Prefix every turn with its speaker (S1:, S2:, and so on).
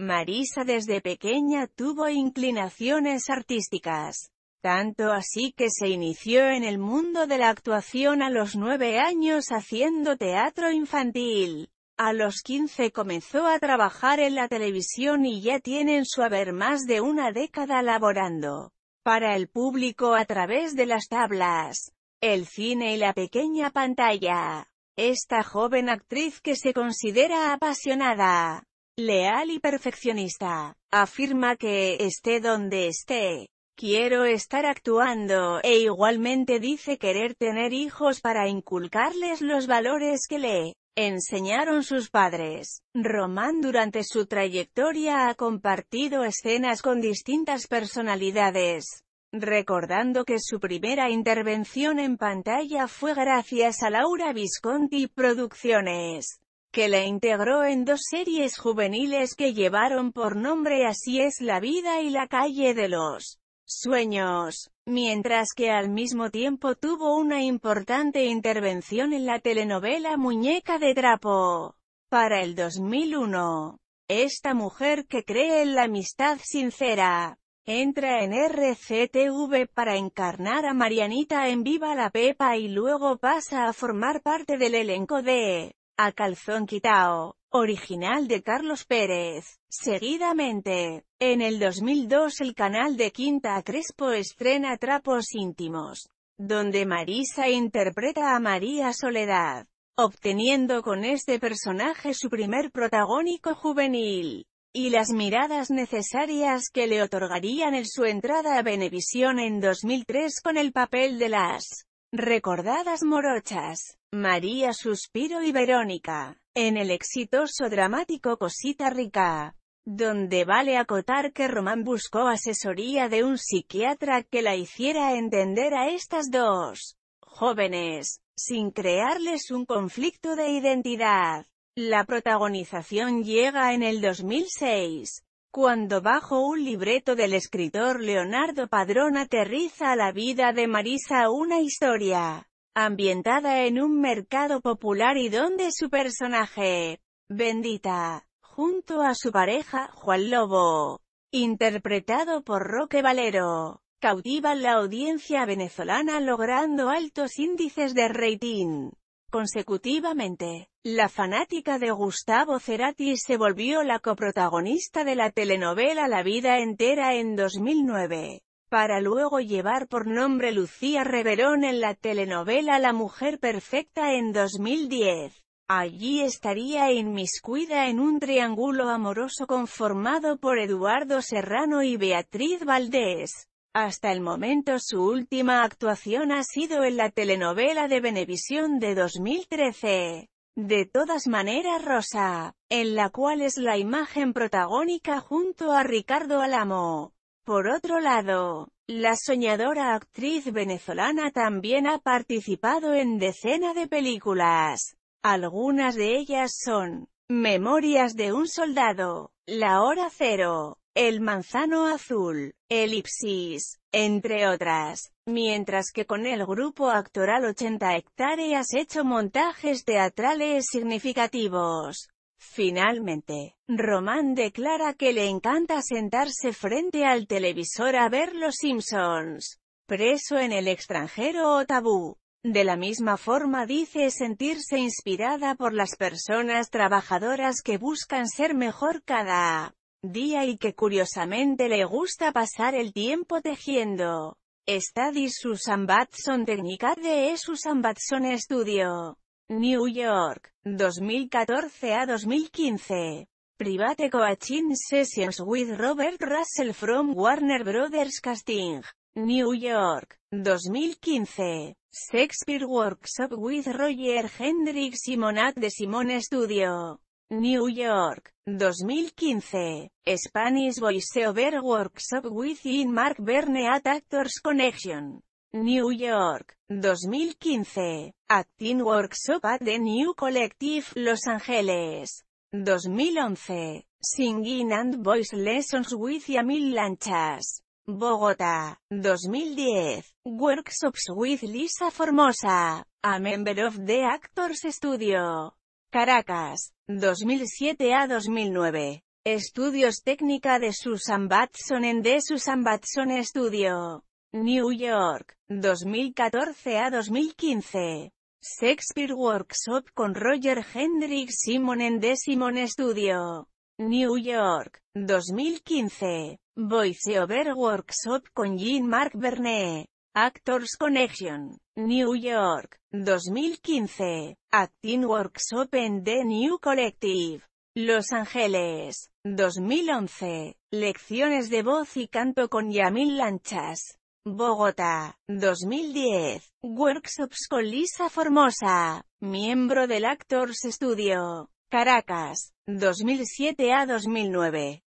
S1: Marisa desde pequeña tuvo inclinaciones artísticas. Tanto así que se inició en el mundo de la actuación a los nueve años haciendo teatro infantil. A los 15 comenzó a trabajar en la televisión y ya tiene su haber más de una década laborando para el público a través de las tablas, el cine y la pequeña pantalla. Esta joven actriz que se considera apasionada leal y perfeccionista. Afirma que, esté donde esté, quiero estar actuando, e igualmente dice querer tener hijos para inculcarles los valores que le enseñaron sus padres. Román durante su trayectoria ha compartido escenas con distintas personalidades, recordando que su primera intervención en pantalla fue gracias a Laura Visconti Producciones que la integró en dos series juveniles que llevaron por nombre Así es la vida y La calle de los sueños, mientras que al mismo tiempo tuvo una importante intervención en la telenovela Muñeca de Trapo. Para el 2001, esta mujer que cree en la amistad sincera, entra en RCTV para encarnar a Marianita en Viva la Pepa y luego pasa a formar parte del elenco de a calzón quitao, original de Carlos Pérez. Seguidamente, en el 2002 el canal de Quinta Crespo estrena Trapos íntimos, donde Marisa interpreta a María Soledad, obteniendo con este personaje su primer protagónico juvenil y las miradas necesarias que le otorgarían en su entrada a Venevisión en 2003 con el papel de las recordadas morochas. María Suspiro y Verónica, en el exitoso dramático Cosita Rica, donde vale acotar que Román buscó asesoría de un psiquiatra que la hiciera entender a estas dos jóvenes, sin crearles un conflicto de identidad. La protagonización llega en el 2006, cuando bajo un libreto del escritor Leonardo Padrón aterriza a la vida de Marisa una historia ambientada en un mercado popular y donde su personaje, Bendita, junto a su pareja, Juan Lobo, interpretado por Roque Valero, cautiva la audiencia venezolana logrando altos índices de rating. Consecutivamente, la fanática de Gustavo Cerati se volvió la coprotagonista de la telenovela La vida entera en 2009 para luego llevar por nombre Lucía Reverón en la telenovela La Mujer Perfecta en 2010. Allí estaría inmiscuida en un triángulo amoroso conformado por Eduardo Serrano y Beatriz Valdés. Hasta el momento su última actuación ha sido en la telenovela de Benevisión de 2013, De todas maneras Rosa, en la cual es la imagen protagónica junto a Ricardo Alamo. Por otro lado, la soñadora actriz venezolana también ha participado en decenas de películas. Algunas de ellas son Memorias de un soldado, La hora cero, El manzano azul, Elipsis, entre otras, mientras que con el grupo actoral 80 hectáreas hecho montajes teatrales significativos. Finalmente, Román declara que le encanta sentarse frente al televisor a ver Los Simpsons. Preso en el extranjero o tabú. De la misma forma dice sentirse inspirada por las personas trabajadoras que buscan ser mejor cada día y que curiosamente le gusta pasar el tiempo tejiendo. Studies Susan Batson técnica de e Susan Batson Studio. New York, 2014 a 2015. Private Coaching Sessions with Robert Russell from Warner Brothers Casting. New York, 2015. Shakespeare Workshop with Roger Hendrix Simonat de Simone Studio. New York, 2015. Spanish Voiceover Workshop with In Mark Verne at Actors Connection. New York, 2015. Acting Workshop at the New Collective, Los Ángeles. 2011. Singing and Voice Lessons with Yamil Lanchas. Bogotá, 2010. Workshops with Lisa Formosa, a member of the Actors Studio. Caracas, 2007 a 2009. Estudios técnica de Susan Batson en The Susan Batson Studio. New York, 2014 a 2015. Shakespeare Workshop con Roger Hendrix Simon en The Simon Studio. New York, 2015. Over Workshop con Jean-Marc Bernet. Actors Connection, New York, 2015. Acting Workshop en The New Collective. Los Ángeles, 2011. Lecciones de voz y canto con Yamil Lanchas. Bogotá, 2010. Workshops con Lisa Formosa, miembro del Actors Studio. Caracas, 2007 a 2009.